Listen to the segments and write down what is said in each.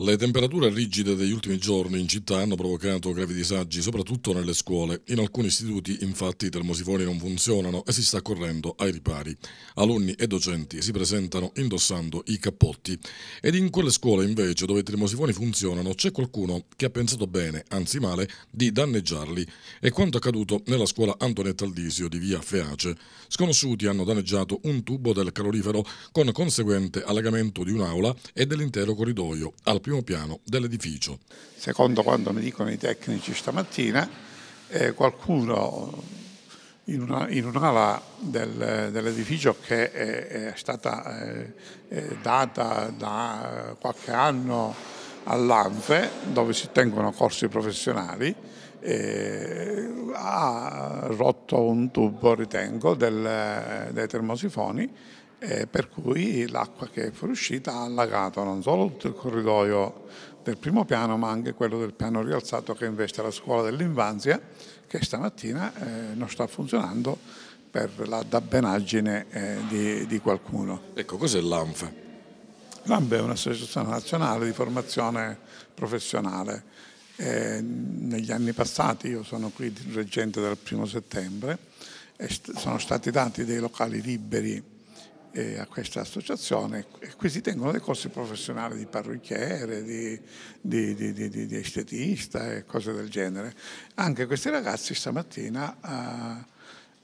Le temperature rigide degli ultimi giorni in città hanno provocato gravi disagi, soprattutto nelle scuole. In alcuni istituti, infatti, i termosifoni non funzionano e si sta correndo ai ripari. Alunni e docenti si presentano indossando i cappotti. Ed in quelle scuole, invece, dove i termosifoni funzionano, c'è qualcuno che ha pensato bene, anzi male, di danneggiarli. È quanto accaduto nella scuola Antonetta Aldisio di via Feace. Sconosciuti hanno danneggiato un tubo del calorifero con conseguente allagamento di un'aula e dell'intero corridoio. Al primo piano dell'edificio. Secondo quanto mi dicono i tecnici stamattina, eh, qualcuno in, una, in un'ala del, dell'edificio che è, è stata eh, è eh, data da qualche anno all'ANFE, dove si tengono corsi professionali, eh, ha rotto un tubo, ritengo, del, dei termosifoni eh, per cui l'acqua che è fuoriuscita ha allagato non solo tutto il corridoio del primo piano ma anche quello del piano rialzato che investe la scuola dell'infanzia che stamattina eh, non sta funzionando per la dabbenaggine eh, di, di, qualcuno. Ecco, cos'è l'ANFA? L'ANFA è un'associazione nazionale di formazione professionale eh, negli anni passati, io sono qui reggente dal primo settembre, st- sono stati dati dei locali liberi eh, a questa associazione e qui si tengono dei corsi professionali di parrucchiere, di, di, di, di estetista e cose del genere. Anche questi ragazzi stamattina... Eh,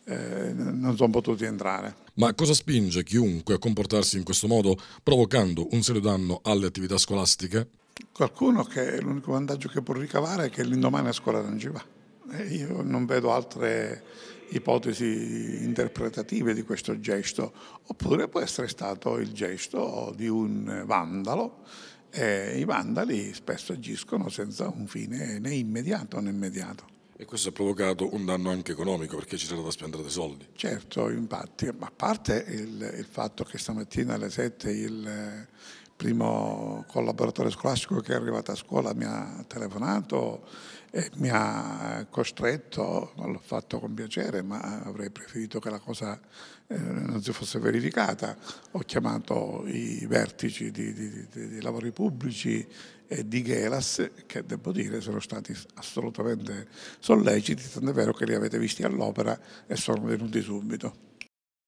eh, non sono potuti entrare. Ma cosa spinge chiunque a comportarsi in questo modo, provocando un serio danno alle attività scolastiche? qualcuno che l'unico vantaggio che può ricavare è che l'indomani a scuola non ci va. E io non vedo altre ipotesi interpretative di questo gesto, oppure può essere stato il gesto di un vandalo. E I vandali spesso agiscono senza un fine né immediato né immediato. E questo ha provocato un danno anche economico perché ci sarà da spendere dei soldi. Certo, infatti, ma a parte il, il fatto che stamattina alle 7 il, primo collaboratore scolastico che è arrivato a scuola mi ha telefonato e mi ha costretto, l'ho fatto con piacere, ma avrei preferito che la cosa eh, non si fosse verificata. Ho chiamato i vertici di, di, di, di lavori pubblici e di Gelas, che devo dire sono stati assolutamente solleciti, tant'è vero che li avete visti all'opera e sono venuti subito.